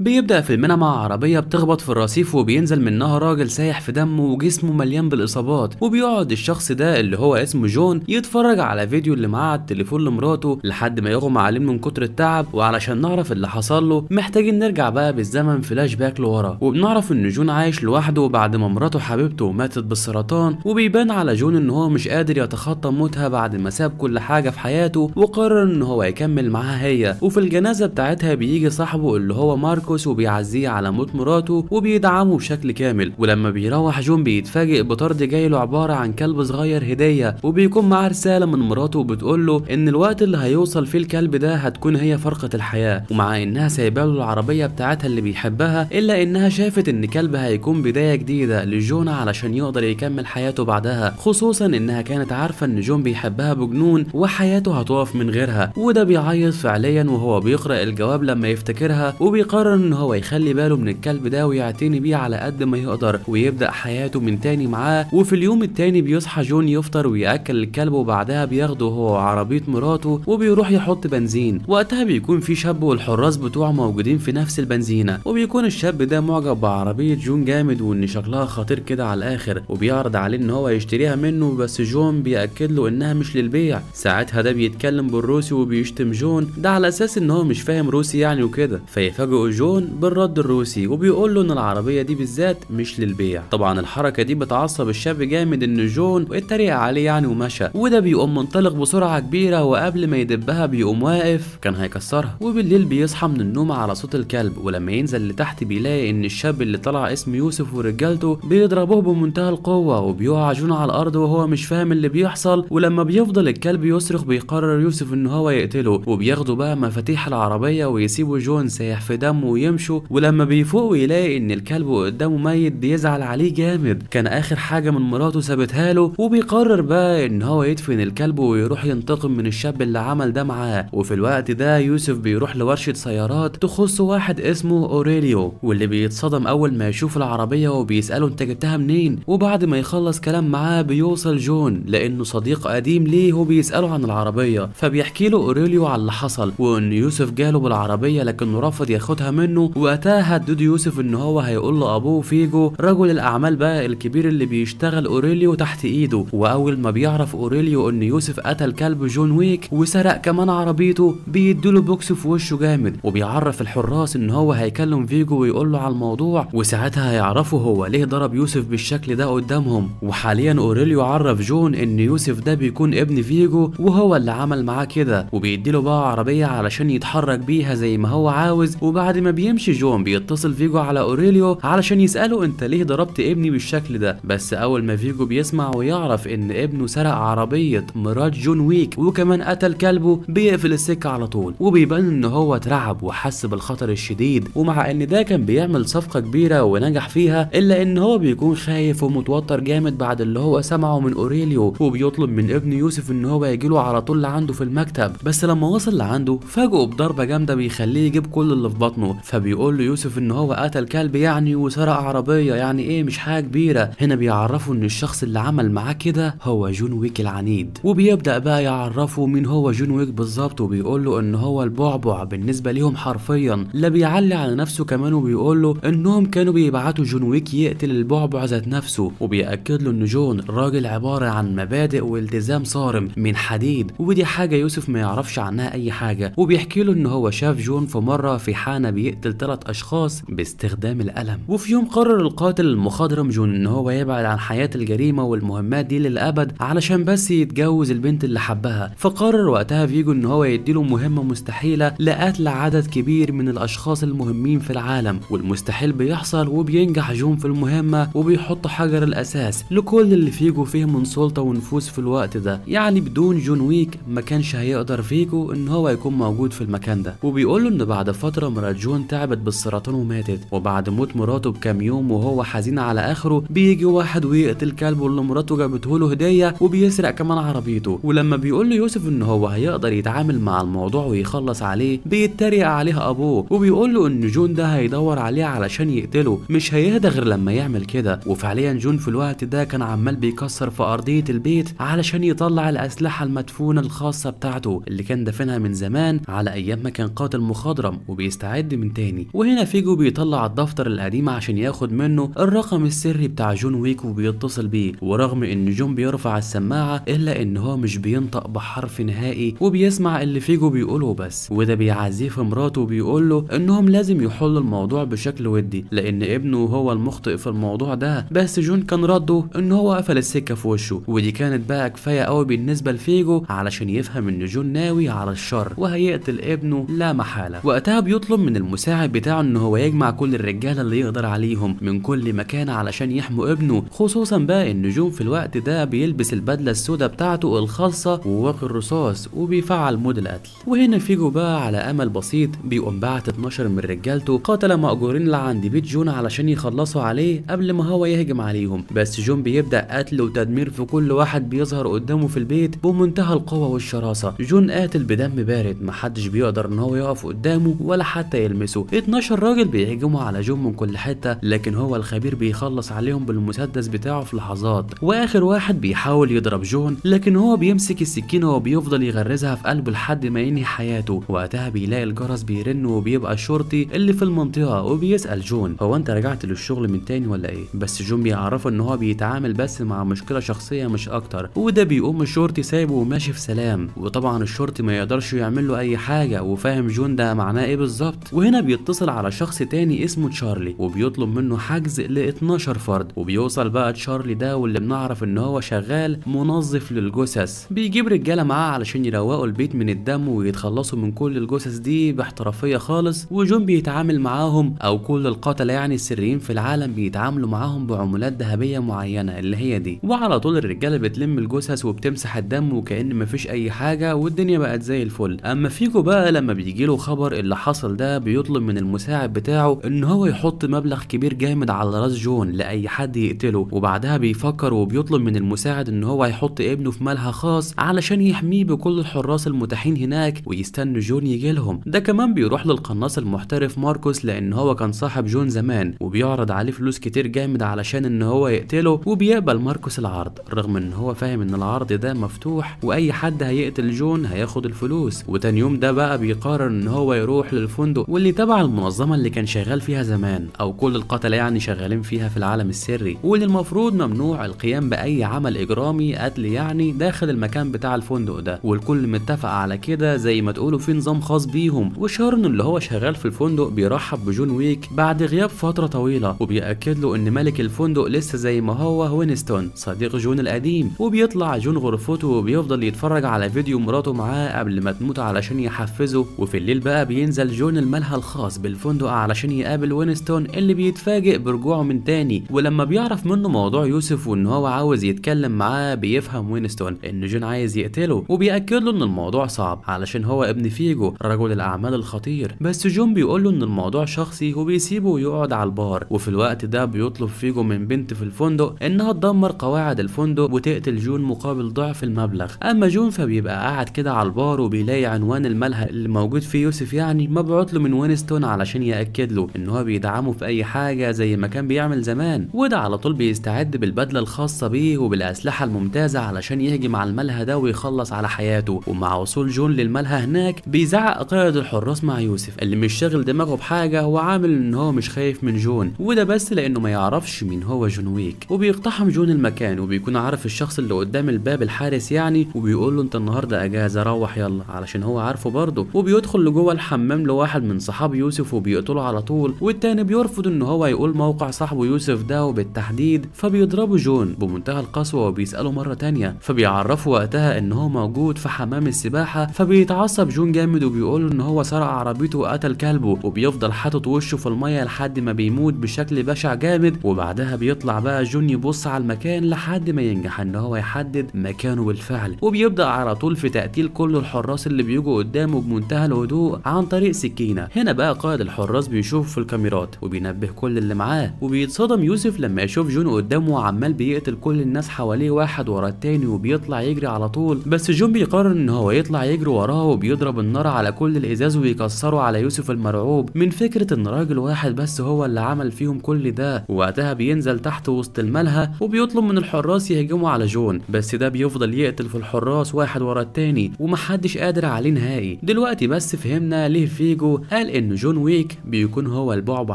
بيبدأ في مع عربية بتخبط في الرصيف وبينزل منها راجل سايح في دمه وجسمه مليان بالإصابات وبيقعد الشخص ده اللي هو اسمه جون يتفرج على فيديو اللي معاه على التليفون لمراته لحد ما يغمى عليه من كتر التعب وعلشان نعرف اللي حصل له محتاجين نرجع بقى بالزمن فلاش باك لورا وبنعرف إن جون عايش لوحده بعد ما مراته حبيبته ماتت بالسرطان وبيبان على جون إن هو مش قادر يتخطى موتها بعد ما ساب كل حاجة في حياته وقرر إن هو يكمل معاها هي وفي الجنازة بتاعتها بيجي صاحبه اللي هو ماركو ماركوس وبيعزيه على موت مراته وبيدعمه بشكل كامل ولما بيروح جون بيتفاجئ بطرد جاي له عباره عن كلب صغير هديه وبيكون معاه رساله من مراته وبتقول له ان الوقت اللي هيوصل فيه الكلب ده هتكون هي فرقه الحياه ومع انها سايبه له العربيه بتاعتها اللي بيحبها الا انها شافت ان كلب هيكون بدايه جديده لجون علشان يقدر يكمل حياته بعدها خصوصا انها كانت عارفه ان جون بيحبها بجنون وحياته هتقف من غيرها وده بيعيط فعليا وهو بيقرا الجواب لما يفتكرها وبيقرر قرر ان هو يخلي باله من الكلب ده ويعتني بيه على قد ما يقدر ويبدا حياته من تاني معاه وفي اليوم التاني بيصحى جون يفطر وياكل الكلب وبعدها بياخده هو وعربيه مراته وبيروح يحط بنزين وقتها بيكون في شاب والحراس بتوعه موجودين في نفس البنزينه وبيكون الشاب ده معجب بعربيه جون جامد وان شكلها خطير كده على الاخر وبيعرض عليه ان هو يشتريها منه بس جون بياكد له انها مش للبيع ساعتها ده بيتكلم بالروسي وبيشتم جون ده على اساس ان هو مش فاهم روسي يعني وكده فيفاجئ جون بالرد الروسي وبيقول له ان العربيه دي بالذات مش للبيع طبعا الحركه دي بتعصب الشاب جامد ان جون اتريق عليه يعني ومشى وده بيقوم منطلق بسرعه كبيره وقبل ما يدبها بيقوم واقف كان هيكسرها وبالليل بيصحى من النوم على صوت الكلب ولما ينزل لتحت بيلاقي ان الشاب اللي طلع اسمه يوسف ورجالته بيضربوه بمنتهى القوه وبيقع جون على الارض وهو مش فاهم اللي بيحصل ولما بيفضل الكلب يصرخ بيقرر يوسف ان هو يقتله وبياخدوا بقى مفاتيح العربيه ويسيبوا جون سايح في دمه ويمشوا ولما بيفوق ويلاقي ان الكلب قدامه ميت بيزعل عليه جامد كان اخر حاجه من مراته سابتها له وبيقرر بقى ان هو يدفن الكلب ويروح ينتقم من الشاب اللي عمل ده معاه وفي الوقت ده يوسف بيروح لورشه سيارات تخص واحد اسمه اوريليو واللي بيتصدم اول ما يشوف العربيه وبيساله انت جبتها منين وبعد ما يخلص كلام معاه بيوصل جون لانه صديق قديم ليه وبيساله عن العربيه فبيحكي له اوريليو على اللي حصل وان يوسف جاله بالعربيه لكنه رفض ياخدها منه منه وقتها هدد يوسف ان هو هيقول لابوه فيجو رجل الاعمال بقى الكبير اللي بيشتغل اوريليو تحت ايده واول ما بيعرف اوريليو ان يوسف قتل كلب جون ويك وسرق كمان عربيته بيديله بوكس في وشه جامد وبيعرف الحراس ان هو هيكلم فيجو ويقول له على الموضوع وساعتها هيعرفوا هو ليه ضرب يوسف بالشكل ده قدامهم وحاليا اوريليو عرف جون ان يوسف ده بيكون ابن فيجو وهو اللي عمل معاه كده وبيديله بقى عربيه علشان يتحرك بيها زي ما هو عاوز وبعد ما لما بيمشي جون بيتصل فيجو على اوريليو علشان يساله انت ليه ضربت ابني بالشكل ده بس اول ما فيجو بيسمع ويعرف ان ابنه سرق عربيه مرات جون ويك وكمان قتل كلبه بيقفل السكه على طول وبيبان ان هو اترعب وحس بالخطر الشديد ومع ان ده كان بيعمل صفقه كبيره ونجح فيها الا ان هو بيكون خايف ومتوتر جامد بعد اللي هو سمعه من اوريليو وبيطلب من ابن يوسف ان هو يجيله على طول لعنده في المكتب بس لما وصل لعنده فاجئه بضربه جامده بيخليه يجيب كل اللي في بطنه فبيقول له يوسف ان هو قتل كلب يعني وسرق عربيه يعني ايه مش حاجه كبيره هنا بيعرفوا ان الشخص اللي عمل معاه كده هو جون ويك العنيد وبيبدا بقى يعرفه مين هو جون ويك بالظبط وبيقول له ان هو البعبع بالنسبه ليهم حرفيا لا بيعلي على نفسه كمان وبيقول له انهم كانوا بيبعتوا جون ويك يقتل البعبع ذات نفسه وبياكد له ان جون راجل عباره عن مبادئ والتزام صارم من حديد ودي حاجه يوسف ما يعرفش عنها اي حاجه وبيحكي له ان هو شاف جون في مره في حانه بي يقتل ثلاث اشخاص باستخدام الألم وفي يوم قرر القاتل المخضرم جون ان هو يبعد عن حياه الجريمه والمهمات دي للابد علشان بس يتجوز البنت اللي حبها فقرر وقتها فيجو ان هو يديله مهمه مستحيله لقتل عدد كبير من الاشخاص المهمين في العالم والمستحيل بيحصل وبينجح جون في المهمه وبيحط حجر الاساس لكل اللي فيجو فيه من سلطه ونفوذ في الوقت ده يعني بدون جون ويك ما كانش هيقدر فيجو ان هو يكون موجود في المكان ده وبيقول له ان بعد فتره مرات جون ميرون تعبت بالسرطان وماتت وبعد موت مراته بكام يوم وهو حزين على اخره بيجي واحد ويقتل كلبه اللي مراته جابته له هديه وبيسرق كمان عربيته ولما بيقول له يوسف ان هو هيقدر يتعامل مع الموضوع ويخلص عليه بيتريق عليها ابوه وبيقول له ان جون ده هيدور عليه علشان يقتله مش هيهدى غير لما يعمل كده وفعليا جون في الوقت ده كان عمال بيكسر في ارضيه البيت علشان يطلع الاسلحه المدفونه الخاصه بتاعته اللي كان دافنها من زمان على ايام ما كان قاتل مخضرم وبيستعد من تاني وهنا فيجو بيطلع الدفتر القديم عشان ياخد منه الرقم السري بتاع جون ويك وبيتصل بيه ورغم ان جون بيرفع السماعه الا ان هو مش بينطق بحرف نهائي وبيسمع اللي فيجو بيقوله بس وده بيعزيه في مراته وبيقول له انهم لازم يحلوا الموضوع بشكل ودي لان ابنه هو المخطئ في الموضوع ده بس جون كان رده ان هو قفل السكه في وشه ودي كانت بقى كفايه قوي بالنسبه لفيجو علشان يفهم ان جون ناوي على الشر وهيقتل ابنه لا محاله وقتها بيطلب من الم والمساعد بتاعه ان هو يجمع كل الرجاله اللي يقدر عليهم من كل مكان علشان يحموا ابنه خصوصا بقى ان جون في الوقت ده بيلبس البدله السوداء بتاعته الخاصه وواقي الرصاص وبيفعل مود القتل وهنا فيجو بقى على امل بسيط بيقوم بعت 12 من رجالته قاتل مأجورين لعند بيت جون علشان يخلصوا عليه قبل ما هو يهجم عليهم بس جون بيبدأ قتل وتدمير في كل واحد بيظهر قدامه في البيت بمنتهى القوة والشراسة جون قاتل بدم بارد محدش بيقدر ان هو يقف قدامه ولا حتى يلمسه يلمسوا 12 راجل بيهجموا على جون من كل حته لكن هو الخبير بيخلص عليهم بالمسدس بتاعه في لحظات واخر واحد بيحاول يضرب جون لكن هو بيمسك السكينه وبيفضل يغرزها في قلبه لحد ما ينهي حياته وقتها بيلاقي الجرس بيرن وبيبقى الشرطي اللي في المنطقه وبيسال جون هو انت رجعت للشغل من تاني ولا ايه بس جون بيعرفه ان هو بيتعامل بس مع مشكله شخصيه مش اكتر وده بيقوم الشرطي سايبه وماشي في سلام وطبعا الشرطي ما يقدرش يعمل له اي حاجه وفاهم جون ده معناه ايه بالظبط وهنا هنا بيتصل على شخص تاني اسمه تشارلي وبيطلب منه حجز ل 12 فرد وبيوصل بقى تشارلي ده واللي بنعرف ان هو شغال منظف للجثث بيجيب رجاله معاه علشان يروقوا البيت من الدم ويتخلصوا من كل الجثث دي باحترافيه خالص وجون بيتعامل معاهم او كل القتله يعني السريين في العالم بيتعاملوا معاهم بعمولات ذهبيه معينه اللي هي دي وعلى طول الرجاله بتلم الجثث وبتمسح الدم وكأن مفيش اي حاجه والدنيا بقت زي الفل اما فيجو بقى لما بيجيله خبر اللي حصل ده بيقول بيطلب من المساعد بتاعه ان هو يحط مبلغ كبير جامد على راس جون لاي حد يقتله وبعدها بيفكر وبيطلب من المساعد ان هو يحط ابنه في ملهى خاص علشان يحميه بكل الحراس المتاحين هناك ويستنى جون يجي لهم ده كمان بيروح للقناص المحترف ماركوس لان هو كان صاحب جون زمان وبيعرض عليه فلوس كتير جامد علشان ان هو يقتله وبيقبل ماركوس العرض رغم ان هو فاهم ان العرض ده مفتوح واي حد هيقتل جون هياخد الفلوس وتاني يوم ده بقى بيقرر ان هو يروح للفندق واللي اللي تبع المنظمة اللي كان شغال فيها زمان أو كل القتلة يعني شغالين فيها في العالم السري واللي المفروض ممنوع القيام بأي عمل إجرامي قتل يعني داخل المكان بتاع الفندق ده والكل متفق على كده زي ما تقولوا في نظام خاص بيهم وشارن اللي هو شغال في الفندق بيرحب بجون ويك بعد غياب فترة طويلة وبيأكد له إن ملك الفندق لسه زي ما هو وينستون صديق جون القديم وبيطلع جون غرفته وبيفضل يتفرج على فيديو مراته معاه قبل ما تموت علشان يحفزه وفي الليل بقى بينزل جون الملهى الخاص بالفندق علشان يقابل وينستون اللي بيتفاجئ برجوعه من تاني ولما بيعرف منه موضوع يوسف وان هو عاوز يتكلم معاه بيفهم وينستون ان جون عايز يقتله وبيأكد له ان الموضوع صعب علشان هو ابن فيجو رجل الاعمال الخطير بس جون بيقول له ان الموضوع شخصي وبيسيبه ويقعد على البار وفي الوقت ده بيطلب فيجو من بنت في الفندق انها تدمر قواعد الفندق وتقتل جون مقابل ضعف المبلغ اما جون فبيبقى قاعد كده على البار وبيلاقي عنوان الملهى اللي موجود فيه يوسف يعني مبعوت له من وين وينستون علشان يأكد له إن هو بيدعمه في أي حاجة زي ما كان بيعمل زمان وده على طول بيستعد بالبدلة الخاصة بيه وبالأسلحة الممتازة علشان يهجم على الملهى ده ويخلص على حياته ومع وصول جون للملهى هناك بيزعق قائد الحراس مع يوسف اللي مش شاغل دماغه بحاجة وعامل إن هو مش خايف من جون وده بس لأنه ما يعرفش مين هو جون ويك وبيقتحم جون المكان وبيكون عارف الشخص اللي قدام الباب الحارس يعني وبيقول له أنت النهاردة أجازة روح يلا علشان هو عارفه برضه وبيدخل لجوه الحمام لواحد من صحابه اصحاب يوسف وبيقتلوا على طول والتاني بيرفض ان هو يقول موقع صاحبه يوسف ده وبالتحديد فبيضربوا جون بمنتهى القسوه وبيساله مره تانية فبيعرفه وقتها ان هو موجود في حمام السباحه فبيتعصب جون جامد وبيقول ان هو سرق عربيته وقتل كلبه وبيفضل حاطط وشه في الميه لحد ما بيموت بشكل بشع جامد وبعدها بيطلع بقى جون يبص على المكان لحد ما ينجح ان هو يحدد مكانه بالفعل وبيبدا على طول في تقتيل كل الحراس اللي بيجوا قدامه بمنتهى الهدوء عن طريق سكينه هنا هنا بقى قائد الحراس بيشوف في الكاميرات وبينبه كل اللي معاه وبيتصدم يوسف لما يشوف جون قدامه عمال بيقتل كل الناس حواليه واحد ورا التاني وبيطلع يجري على طول بس جون بيقرر ان هو يطلع يجري وراه وبيضرب النار على كل الازاز وبيكسره على يوسف المرعوب من فكره ان راجل واحد بس هو اللي عمل فيهم كل ده ووقتها بينزل تحت وسط الملهى وبيطلب من الحراس يهجموا على جون بس ده بيفضل يقتل في الحراس واحد ورا التاني ومحدش قادر عليه نهائي دلوقتي بس فهمنا ليه فيجو قال ان جون ويك بيكون هو البعبع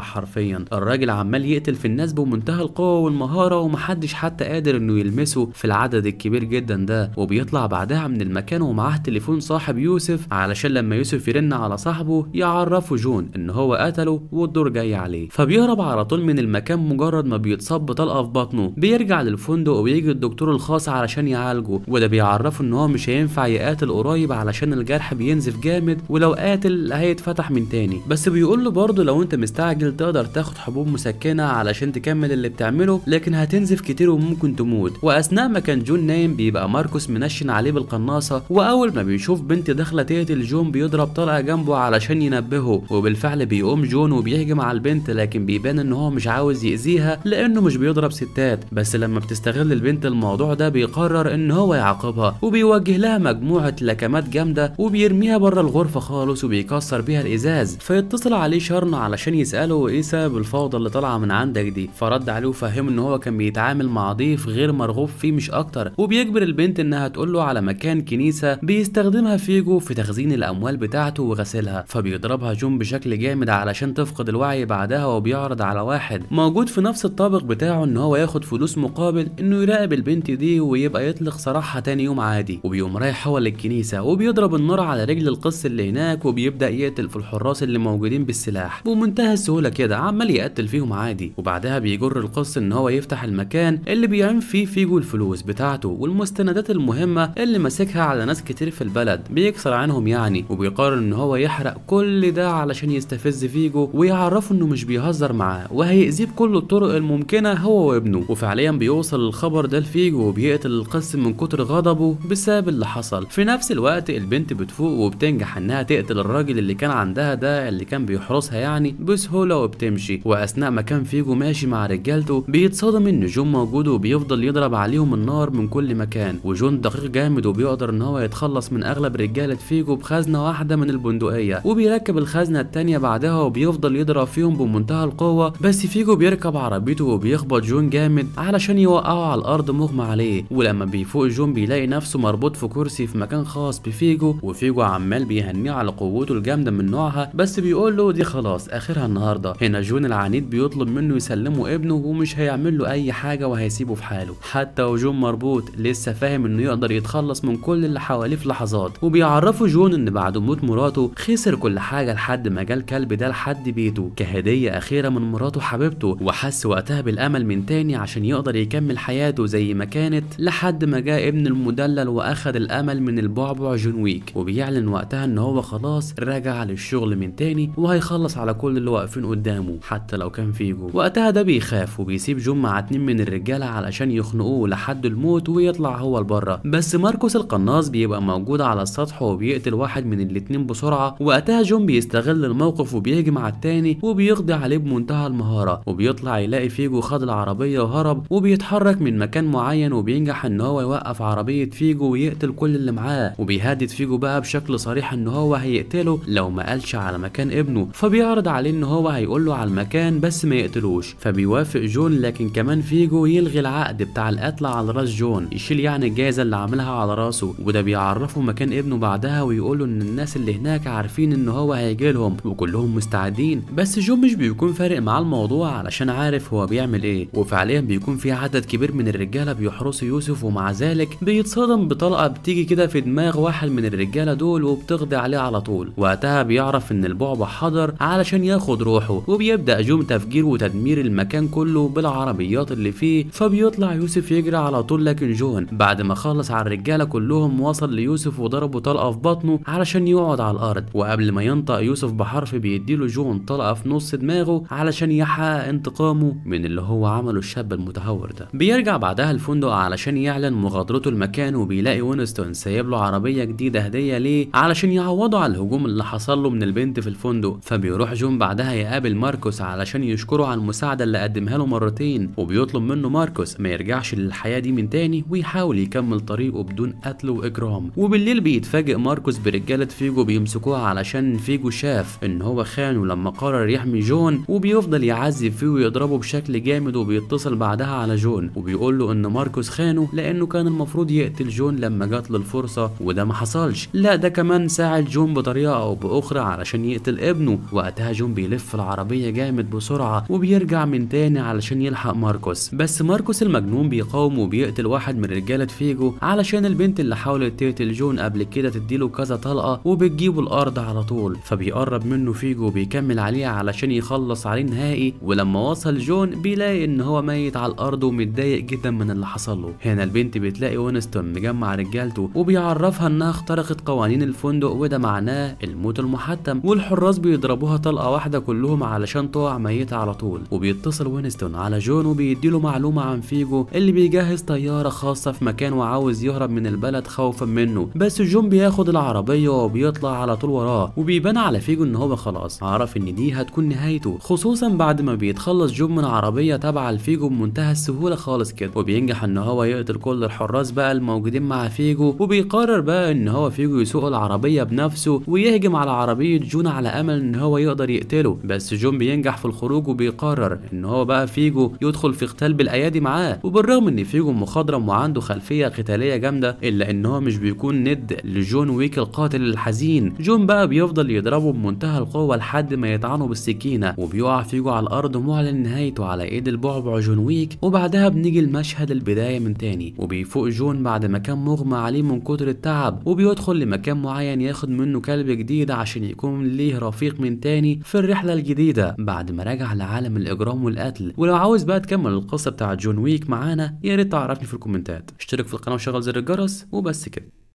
حرفيا الراجل عمال يقتل في الناس بمنتهى القوه والمهاره ومحدش حتى قادر انه يلمسه في العدد الكبير جدا ده وبيطلع بعدها من المكان ومعاه تليفون صاحب يوسف علشان لما يوسف يرن على صاحبه يعرفه جون ان هو قتله والدور جاي عليه فبيهرب على طول من المكان مجرد ما بيتصاب بطلقه في بطنه بيرجع للفندق وبيجي الدكتور الخاص علشان يعالجه وده بيعرفه ان هو مش هينفع يقاتل قريب علشان الجرح بينزف جامد ولو قاتل هيتفتح من تاني تاني بس بيقول له برضه لو انت مستعجل تقدر تاخد حبوب مسكنه علشان تكمل اللي بتعمله لكن هتنزف كتير وممكن تموت واثناء ما كان جون نايم بيبقى ماركوس منشن عليه بالقناصه واول ما بيشوف بنت داخله تقتل جون بيضرب طلقه جنبه علشان ينبهه وبالفعل بيقوم جون وبيهجم على البنت لكن بيبان ان هو مش عاوز يأذيها لانه مش بيضرب ستات بس لما بتستغل البنت الموضوع ده بيقرر ان هو يعاقبها وبيوجه لها مجموعه لكمات جامده وبيرميها بره الغرفه خالص وبيكسر بيها الازاز فيتصل عليه شرن علشان يسأله ايه سبب الفوضى اللي طالعة من عندك دي فرد عليه وفهمه ان هو كان بيتعامل مع ضيف غير مرغوب فيه مش اكتر وبيجبر البنت انها تقول له على مكان كنيسة بيستخدمها فيجو في تخزين الاموال بتاعته وغسيلها فبيضربها جون بشكل جامد علشان تفقد الوعي بعدها وبيعرض على واحد موجود في نفس الطابق بتاعه ان هو ياخد فلوس مقابل انه يراقب البنت دي ويبقى يطلق سراحها تاني يوم عادي وبيقوم رايح هو للكنيسة وبيضرب النار على رجل القس اللي هناك وبيبدأ يقتل في الحراس اللي موجودين بالسلاح بمنتهى السهوله كده عمال يقتل فيهم عادي وبعدها بيجر القص ان هو يفتح المكان اللي بيعين فيه فيجو الفلوس بتاعته والمستندات المهمه اللي ماسكها على ناس كتير في البلد بيكسر عنهم يعني وبيقرر ان هو يحرق كل ده علشان يستفز فيجو ويعرفه انه مش بيهزر معاه وهيأذيه بكل الطرق الممكنه هو وابنه وفعليا بيوصل الخبر ده لفيجو وبيقتل القس من كتر غضبه بسبب اللي حصل في نفس الوقت البنت بتفوق وبتنجح انها تقتل الراجل اللي كان عندها ده اللي كان بيحرسها يعني بسهولة وبتمشي وأثناء ما كان فيجو ماشي مع رجالته بيتصادم إن جون موجود وبيفضل يضرب عليهم النار من كل مكان وجون دقيق جامد وبيقدر إن هو يتخلص من أغلب رجالة فيجو بخزنة واحدة من البندقية وبيركب الخزنة الثانيه بعدها وبيفضل يضرب فيهم بمنتهى القوة بس فيجو بيركب عربيته وبيخبط جون جامد علشان يوقعه على الأرض مغمى عليه ولما بيفوق جون بيلاقي نفسه مربوط في كرسي في مكان خاص بفيجو وفيجو عمال بيهنيه على قوته الجامدة من نوعها بس بس بيقول له دي خلاص اخرها النهارده هنا جون العنيد بيطلب منه يسلمه ابنه ومش هيعمل له اي حاجه وهيسيبه في حاله حتى وجون مربوط لسه فاهم انه يقدر يتخلص من كل اللي حواليه في لحظات وبيعرفه جون ان بعد موت مراته خسر كل حاجه لحد ما جه الكلب ده لحد بيته كهديه اخيره من مراته حبيبته وحس وقتها بالامل من تاني عشان يقدر يكمل حياته زي ما كانت لحد ما جاء ابن المدلل واخد الامل من البعبع جون ويك وبيعلن وقتها ان هو خلاص رجع للشغل من التاني وهيخلص على كل اللي واقفين قدامه حتى لو كان فيجو وقتها ده بيخاف وبيسيب جون مع اتنين من الرجاله علشان يخنقوه لحد الموت ويطلع هو لبره بس ماركوس القناص بيبقى موجود على السطح وبيقتل واحد من الاتنين بسرعه وقتها جون بيستغل الموقف وبيهجم على التاني وبيقضي عليه بمنتهى المهاره وبيطلع يلاقي فيجو خد العربيه وهرب وبيتحرك من مكان معين وبينجح ان هو يوقف عربيه فيجو ويقتل كل اللي معاه وبيهدد فيجو بقى بشكل صريح ان هو هيقتله لو ما قالش على مكان ابنه فبيعرض عليه ان هو هيقول له على المكان بس ما يقتلوش فبيوافق جون لكن كمان فيجو يلغي العقد بتاع القتل على راس جون يشيل يعني الجائزه اللي عاملها على راسه وده بيعرفه مكان ابنه بعدها ويقول له ان الناس اللي هناك عارفين ان هو هيجي لهم وكلهم مستعدين بس جون مش بيكون فارق معاه الموضوع علشان عارف هو بيعمل ايه وفعليا بيكون في عدد كبير من الرجاله بيحرسوا يوسف ومع ذلك بيتصدم بطلقه بتيجي كده في دماغ واحد من الرجاله دول وبتقضي عليه على طول وقتها بيعرف ان البعبع حضر علشان ياخد روحه وبيبدأ جوم تفجير وتدمير المكان كله بالعربيات اللي فيه فبيطلع يوسف يجري على طول لكن جون بعد ما خلص على الرجالة كلهم وصل ليوسف وضربه طلقة في بطنه علشان يقعد على الأرض وقبل ما ينطق يوسف بحرف بيديله جون طلقة في نص دماغه علشان يحقق انتقامه من اللي هو عمله الشاب المتهور ده بيرجع بعدها الفندق علشان يعلن مغادرته المكان وبيلاقي وينستون سايب له عربية جديدة هدية ليه علشان يعوضه على الهجوم اللي حصل له من البنت البنت في الفندق فبيروح جون بعدها يقابل ماركوس علشان يشكره على المساعدة اللي قدمها له مرتين وبيطلب منه ماركوس ما يرجعش للحياة دي من تاني ويحاول يكمل طريقه بدون قتل وإجرام وبالليل بيتفاجئ ماركوس برجالة فيجو بيمسكوها علشان فيجو شاف إن هو خانه لما قرر يحمي جون وبيفضل يعذب فيه ويضربه بشكل جامد وبيتصل بعدها على جون وبيقول له إن ماركوس خانه لأنه كان المفروض يقتل جون لما جات له الفرصة وده ما حصلش لا ده كمان ساعد جون بطريقة أو بأخرى علشان يقتل ابنه وقتها جون بيلف العربية جامد بسرعة وبيرجع من تاني علشان يلحق ماركوس بس ماركوس المجنون بيقاوم وبيقتل واحد من رجالة فيجو علشان البنت اللي حاولت تقتل جون قبل كده تديله كذا طلقة وبتجيبه الأرض على طول فبيقرب منه فيجو وبيكمل عليه علشان يخلص عليه نهائي ولما وصل جون بيلاقي إن هو ميت على الأرض ومتضايق جدا من اللي حصل له هنا البنت بتلاقي وينستون مجمع رجالته وبيعرفها إنها اخترقت قوانين الفندق وده معناه الموت المحتم والحراس بيضربوها طلقه واحده كلهم علشان تقع ميته على طول وبيتصل وينستون على جون وبيديله معلومه عن فيجو اللي بيجهز طياره خاصه في مكان وعاوز يهرب من البلد خوفا منه بس جون بياخد العربيه وبيطلع على طول وراه وبيبان على فيجو ان هو خلاص عرف ان دي هتكون نهايته خصوصا بعد ما بيتخلص جون من عربيه تابعه لفيجو بمنتهى السهوله خالص كده وبينجح ان هو يقتل كل الحراس بقى الموجودين مع فيجو وبيقرر بقى ان هو فيجو يسوق العربيه بنفسه ويهجم على عربيه جون يكون على امل ان هو يقدر يقتله بس جون بينجح في الخروج وبيقرر ان هو بقى فيجو يدخل في قتال بالايادي معاه وبالرغم ان فيجو مخضرم وعنده خلفيه قتاليه جامده الا ان هو مش بيكون ند لجون ويك القاتل الحزين جون بقى بيفضل يضربه بمنتهى القوه لحد ما يطعنه بالسكينه وبيقع فيجو على الارض ومعلن نهايته على ايد البعبع جون ويك وبعدها بنيجي لمشهد البدايه من تاني وبيفوق جون بعد ما كان مغمى عليه من كتر التعب وبيدخل لمكان معين ياخد منه كلب جديد عشان يكون ليه رفيق من تاني في الرحلة الجديدة بعد ما رجع لعالم الإجرام والقتل ولو عاوز بقى تكمل القصة بتاع جون ويك معانا يا ريت تعرفني في الكومنتات اشترك في القناة وشغل زر الجرس وبس كده